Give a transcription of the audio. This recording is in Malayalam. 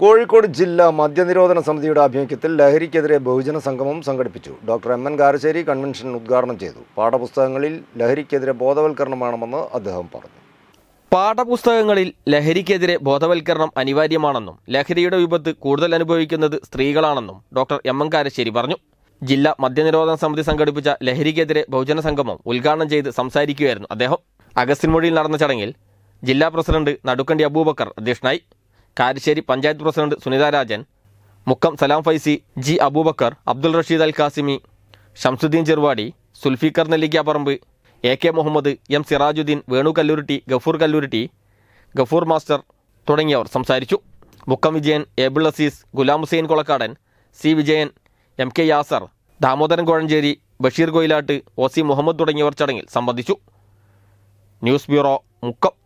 കോഴിക്കോട് ജില്ലാ മദ്യനിരോധന സമിതിയുടെ ആഭിമുഖ്യത്തിൽ ലഹരിക്കെതിരെ ബഹുജന സംഗമം സംഘടിപ്പിച്ചു doctor M N Karassery convention ഉദ്ഘാടനം ചെയ്തു പാഠപുസ്തകങ്ങളിൽ ലഹരിക്കെതിരെ ബോധവൽക്കരണം വേണമെന്ന് അദ്ദേഹം പറഞ്ഞു പാഠപുസ്തകങ്ങളിൽ ലഹരിക്കെതിരെ ബോധവൽക്കരണം അനിവാര്യമാണെന്നും ലഹരിയുടെ വിപത്ത് കൂടുതൽ അനുഭവിക്കുന്നത് സ്ത്രീകളാണെന്നും ഡോക്ടർ എം എൻ കാരശ്ശേരി പറഞ്ഞു ജില്ലാ മദ്യനിരോധന സമിതി സംഘടിപ്പിച്ച ലഹരിക്കെതിരെ ബഹുജന സംഗമം ഉദ്ഘാടനം ചെയ്ത് സംസാരിക്കുകയായിരുന്നു അദ്ദേഹം അഗസ്റ്റിൻമൊഴിയിൽ നടന്ന ചടങ്ങിൽ ജില്ലാ പ്രസിഡന്റ് നടുക്കണ്ടി അബൂബക്കർ അധ്യക്ഷനായി Karassery panchayat president Sunitha Rajan Mukkam Salam Faizy G Aboobacker Abdul Rasheed Al Qasimi Shamsuddin Cheruvadi Zulfiqar Nellikkaparamba A K Muhammad M Sirajuddin Venu Kalluritty Gafoor Kalluritty Gafoor master തുടങ്ങിയവർ സംസാരിച്ചു Mukkam Vijayan Abel Azeez Ghulam Hussain Kolakkadan C Vijayan M K Yasar Damodaran Kozhencherry Basheer Koyilatt O C Muhammad തുടങ്ങിയവർ ചടങ്ങിൽ സംബന്ധിച്ചു ന്യൂസ് ബ്യൂറോ മുക്കം